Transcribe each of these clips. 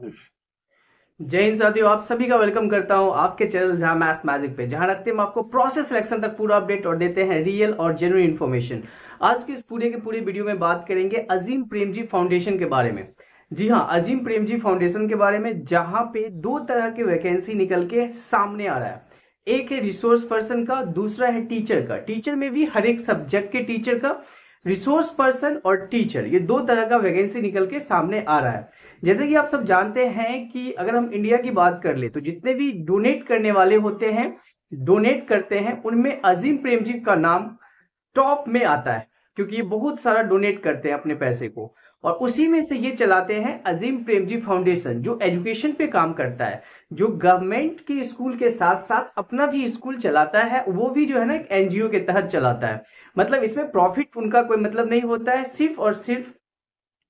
जय हिंद साथियों आप सभी का वेलकम करता हूं आपके चैनल जहां मैथ मैजिक पे जहां रखते हैं आपको प्रोसेस सिलेक्शन तक पूरा अपडेट और देते हैं रियल और जेनुअन इन्फॉर्मेशन आज के इस पूरे के पूरे वीडियो में बात करेंगे अजीम प्रेमजी फाउंडेशन के बारे में जी हाँ अजीम प्रेमजी फाउंडेशन के बारे में जहां पे दो तरह के वैकेंसी निकल के सामने आ रहा है एक है रिसोर्स पर्सन का दूसरा है टीचर का टीचर में भी हर एक सब्जेक्ट के टीचर का रिसोर्स पर्सन और टीचर ये दो तरह का वैकेंसी निकल के सामने आ रहा है जैसे कि आप सब जानते हैं कि अगर हम इंडिया की बात कर ले तो जितने भी डोनेट करने वाले होते हैं डोनेट करते हैं उनमें अजीम प्रेम जी का नाम टॉप में आता है क्योंकि ये बहुत सारा डोनेट करते हैं अपने पैसे को और उसी में से ये चलाते हैं अजीम प्रेमजी फाउंडेशन जो एजुकेशन पे काम करता है जो गवर्नमेंट के स्कूल के साथ साथ अपना भी स्कूल चलाता है वो भी जो है ना एनजीओ के तहत चलाता है मतलब इसमें प्रॉफिट उनका कोई मतलब नहीं होता है सिर्फ और सिर्फ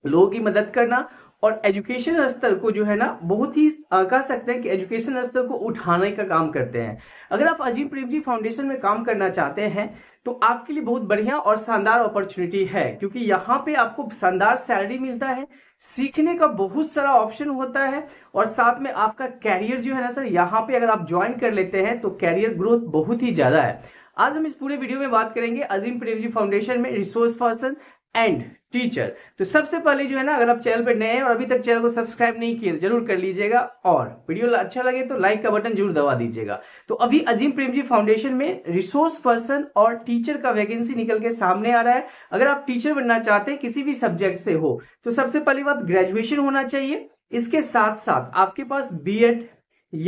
लोगों की मदद करना और एजुकेशन स्तर को जो है ना बहुत ही कह सकते हैं कि एजुकेशन स्तर को उठाने का काम करते हैं अगर आप अजीम प्रेम जी फाउंडेशन में काम करना चाहते हैं तो आपके लिए बहुत बढ़िया और शानदार अपॉर्चुनिटी है क्योंकि यहाँ पे आपको शानदार सैलरी मिलता है सीखने का बहुत सारा ऑप्शन होता है और साथ में आपका कैरियर जो है ना सर यहाँ पे अगर आप ज्वाइन कर लेते हैं तो कैरियर ग्रोथ बहुत ही ज्यादा है आज हम इस पूरे वीडियो में बात करेंगे अजीम प्रेम जी फाउंडेशन में रिसोर्स पर्सन एंड टीचर तो सबसे पहले जो है ना अगर आप चैनल पर नए हैं और अभी तक चैनल को सब्सक्राइब नहीं किए तो जरूर कर लीजिएगा और वीडियो अच्छा लगे तो लाइक का बटन जरूर दबा दीजिएगा तो अभी अजीम प्रेम जी फाउंडेशन में रिसोर्स पर्सन और टीचर का वैकेंसी निकल के सामने आ रहा है अगर आप टीचर बनना चाहते हैं किसी भी सब्जेक्ट से हो तो सबसे पहली बात ग्रेजुएशन होना चाहिए इसके साथ साथ आपके पास बी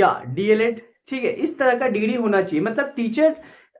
या डीएलएड ठीक है इस तरह का डिग्री होना चाहिए मतलब टीचर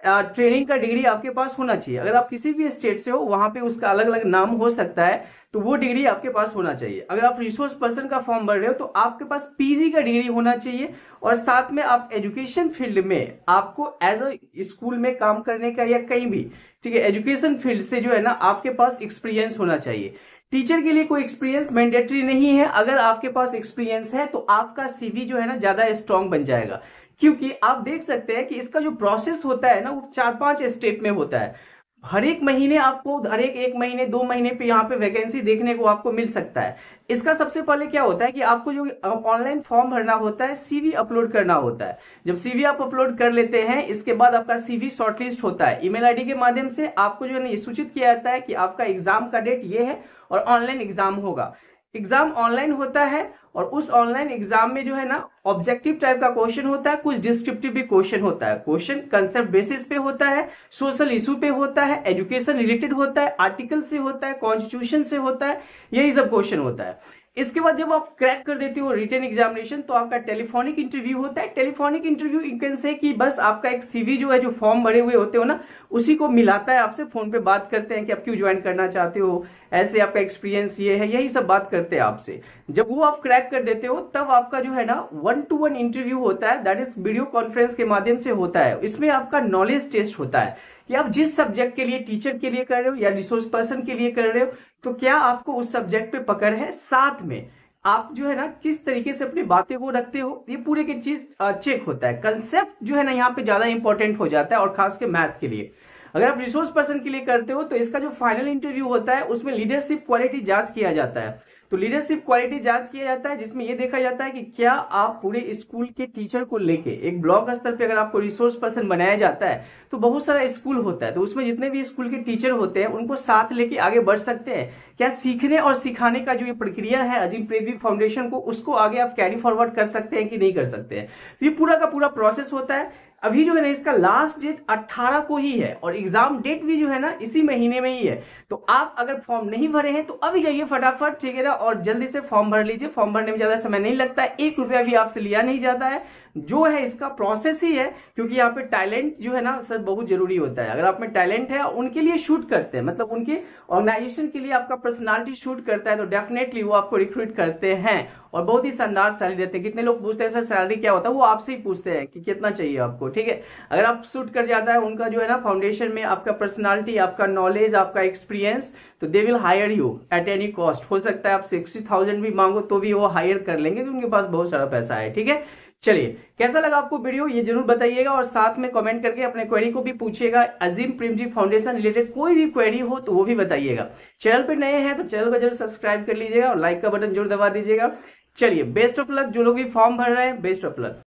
ट्रेनिंग का डिग्री आपके पास होना चाहिए अगर आप किसी भी स्टेट से हो वहां पे उसका अलग अलग नाम हो सकता है तो वो डिग्री आपके पास होना चाहिए अगर आप रिसोर्स पर्सन का फॉर्म भर रहे हो तो आपके पास पीजी का डिग्री होना चाहिए और साथ में आप एजुकेशन फील्ड में आपको एज अ स्कूल में काम करने का या कहीं भी ठीक है एजुकेशन फील्ड से जो है ना आपके पास एक्सपीरियंस होना चाहिए टीचर के लिए कोई एक्सपीरियंस मैंडेटरी नहीं है अगर आपके पास एक्सपीरियंस है तो आपका सीवी जो है ना ज्यादा स्ट्रांग बन जाएगा क्योंकि आप देख सकते हैं कि इसका जो प्रोसेस होता है ना वो चार पांच स्टेप में होता है हर एक महीने आपको हर एक एक महीने दो महीने पे यहाँ पे वैकेंसी देखने को आपको मिल सकता है इसका सबसे पहले क्या होता है कि आपको जो ऑनलाइन फॉर्म भरना होता है सीवी अपलोड करना होता है जब सीवी आप अपलोड कर लेते हैं इसके बाद आपका सीवी शॉर्टलिस्ट होता है ईमेल आईडी के माध्यम से आपको जो है सूचित किया जाता है कि आपका एग्जाम का डेट ये है और ऑनलाइन एग्जाम होगा एग्जाम ऑनलाइन होता है और उस ऑनलाइन एग्जाम में जो है ना ऑब्जेक्टिव टाइप का क्वेश्चन होता है कुछ डिस्क्रिप्टिव भी क्वेश्चन होता है क्वेश्चन कंसेप्ट बेसिस पे होता है सोशल इशू पे होता है एजुकेशन रिलेटेड होता है आर्टिकल से होता है कॉन्स्टिट्यूशन से होता है यही सब क्वेश्चन होता है इसके बाद जब आप क्रैक कर देते हो रिटर्न एग्जामिनेशन तो आपका टेलीफोनिक इंटरव्यू होता है टेलीफोनिक इंटरव्यू से कि बस आपका एक सीवी जो है जो फॉर्म भरे हुए होते हो ना उसी को मिलाता है आपसे फोन पे बात करते हैं कि आप क्यों ज्वाइन करना चाहते हो ऐसे आपका एक्सपीरियंस ये है यही सब बात करते हैं आपसे जब वो आप क्रैक कर देते हो तब आपका जो है ना वन टू वन इंटरव्यू होता है दैट इज वीडियो कॉन्फ्रेंस के माध्यम से होता है इसमें आपका नॉलेज टेस्ट होता है या आप जिस सब्जेक्ट के लिए टीचर के लिए कर रहे हो या रिसोर्स पर्सन के लिए कर रहे हो तो क्या आपको उस सब्जेक्ट पे पकड़ है साथ में आप जो है ना किस तरीके से अपनी बातें को रखते हो ये पूरे की चीज चेक होता है कंसेप्ट जो है ना यहाँ पे ज्यादा इंपॉर्टेंट हो जाता है और खास के मैथ के लिए अगर आप रिसोर्स पर्सन के लिए करते हो तो इसका जो फाइनल इंटरव्यू होता है उसमें लीडरशिप क्वालिटी जांच किया जाता है तो लीडरशिप क्वालिटी जांच किया जाता है जिसमें यह देखा जाता है कि क्या आप पूरे स्कूल के टीचर को लेके एक ब्लॉक स्तर पे अगर आपको रिसोर्स पर्सन बनाया जाता है तो बहुत सारा स्कूल होता है तो उसमें जितने भी स्कूल के टीचर होते हैं उनको साथ लेके आगे बढ़ सकते हैं क्या सीखने और सिखाने का जो ये प्रक्रिया है अजीम प्रेवी फाउंडेशन को उसको आगे आप कैरी फॉरवर्ड कर सकते हैं कि नहीं कर सकते हैं तो ये पूरा का पूरा प्रोसेस होता है अभी जो है ना इसका लास्ट डेट 18 को ही है और एग्जाम डेट भी जो है ना इसी महीने में ही है तो आप अगर फॉर्म नहीं भरे हैं तो अभी जाइए फटाफट ठीक है ना और जल्दी से फॉर्म भर लीजिए फॉर्म भरने में ज्यादा समय नहीं लगता है एक रुपया भी आपसे लिया नहीं जाता है जो है इसका प्रोसेस ही है क्योंकि यहाँ पे टैलेंट जो है ना सर बहुत जरूरी होता है अगर आप में टैलेंट है उनके लिए शूट करते हैं मतलब उनके ऑर्गेनाइजेशन के लिए आपका पर्सनालिटी शूट करता है तो डेफिनेटली वो आपको रिक्रूट करते हैं और बहुत ही शानदार सैलरी देते हैं कितने लोग पूछते हैं सर सैलरी क्या होता है वो आपसे ही पूछते हैं कि कितना चाहिए आपको ठीक है अगर आप सूट कर जाता है उनका जो है ना फाउंडेशन में आपका पर्सनालिटी आपका नॉलेज आपका एक्सपीरियंस तो they will hire you at any cost हो सकता है आप सिक्सटी थाउजेंड भी मांगो तो भी वो हायर कर लेंगे क्योंकि उनके पास बहुत सारा पैसा है ठीक है चलिए कैसा लगा आपको वीडियो ये जरूर बताइएगा और साथ में कमेंट करके अपने क्वेरी को भी पूछिएगा अजीम प्रेमजी फाउंडेशन रिलेटेड कोई भी क्वेरी हो तो वो भी बताइएगा चैनल पे नए हैं तो चैनल को जरूर सब्सक्राइब कर लीजिएगा और लाइक का बटन जरूर दबा दीजिएगा चलिए बेस्ट ऑफ लक जो लोग भी फॉर्म भर रहे हैं बेस्ट ऑफ लक